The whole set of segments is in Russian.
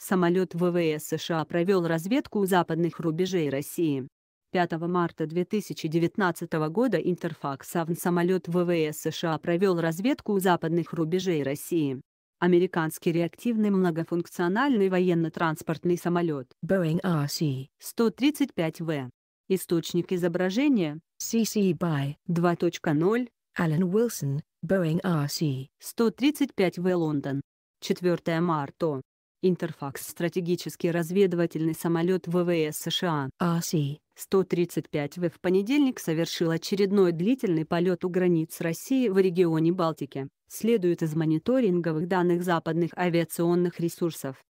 Самолет ВВС США провел разведку у западных рубежей России. 5 марта 2019 года Интерфакс АВН самолет ВВС США провел разведку у западных рубежей России. Американский реактивный многофункциональный военно-транспортный самолет Boeing rc 135 v Источник изображения CC BY 2.0 Alan Wilson, Boeing rc 135 v Лондон. 4 марта. Интерфакс – стратегический разведывательный самолет ВВС США АСИ-135В в понедельник совершил очередной длительный полет у границ России в регионе Балтики, следует из мониторинговых данных западных авиационных ресурсов.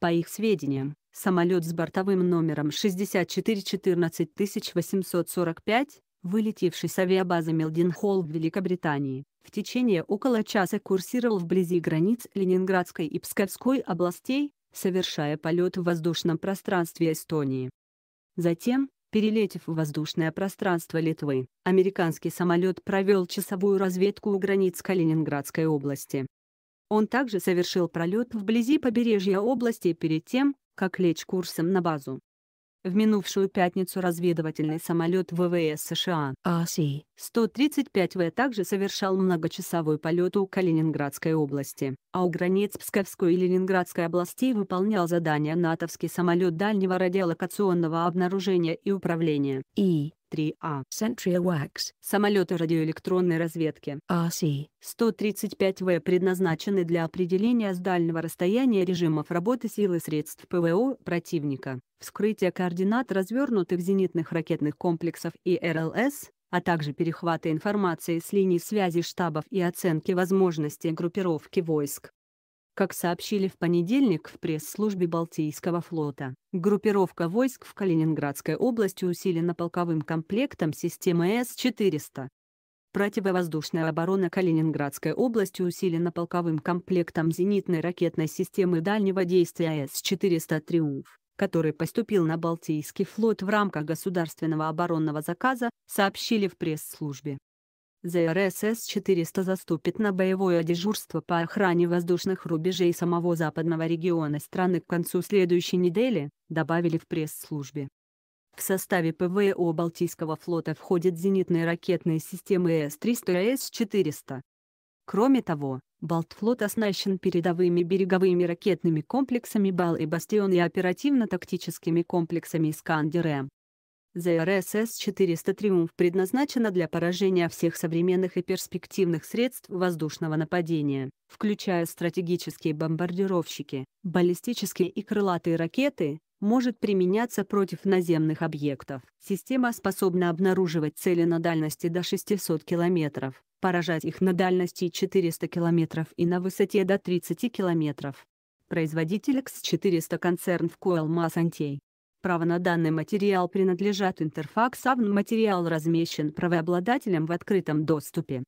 По их сведениям, самолет с бортовым номером 6414845 вылетевший с авиабазы Мелдинхолл в Великобритании, в течение около часа курсировал вблизи границ Ленинградской и Псковской областей, совершая полет в воздушном пространстве Эстонии. Затем, перелетев в воздушное пространство Литвы, американский самолет провел часовую разведку у границ Калининградской области. Он также совершил пролет вблизи побережья области перед тем, как лечь курсом на базу. В минувшую пятницу разведывательный самолет ВВС США АСИ-135В также совершал многочасовой полет у Калининградской области, а у границ Псковской и Ленинградской областей выполнял задание натовский самолет дальнего радиолокационного обнаружения и управления. И 3А. Centria Wax. Самолеты радиоэлектронной разведки. RC. А, 135В предназначены для определения с дальнего расстояния режимов работы силы средств ПВО противника, вскрытия координат развернутых зенитных ракетных комплексов и РЛС, а также перехвата информации с линий связи штабов и оценки возможностей группировки войск. Как сообщили в понедельник в пресс-службе Балтийского флота, группировка войск в Калининградской области усилена полковым комплектом системы С-400. Противовоздушная оборона Калининградской области усилена полковым комплектом зенитной ракетной системы дальнего действия С-400 «Триумф», который поступил на Балтийский флот в рамках государственного оборонного заказа, сообщили в пресс-службе. ЗРСС-400 заступит на боевое дежурство по охране воздушных рубежей самого западного региона страны к концу следующей недели, добавили в пресс-службе. В составе ПВО Балтийского флота входят зенитные ракетные системы С-300 и С-400. Кроме того, Балтфлот оснащен передовыми береговыми ракетными комплексами БАЛ и «Бастион» и оперативно-тактическими комплексами «Искандер-М». ЗРСС 400 «Триумф» предназначена для поражения всех современных и перспективных средств воздушного нападения, включая стратегические бомбардировщики, баллистические и крылатые ракеты, может применяться против наземных объектов. Система способна обнаруживать цели на дальности до 600 км, поражать их на дальности 400 км и на высоте до 30 км. Производитель X400 концерн в Coelmas Antей Право на данный материал принадлежат Интерфакс, АВН материал размещен правообладателем в открытом доступе.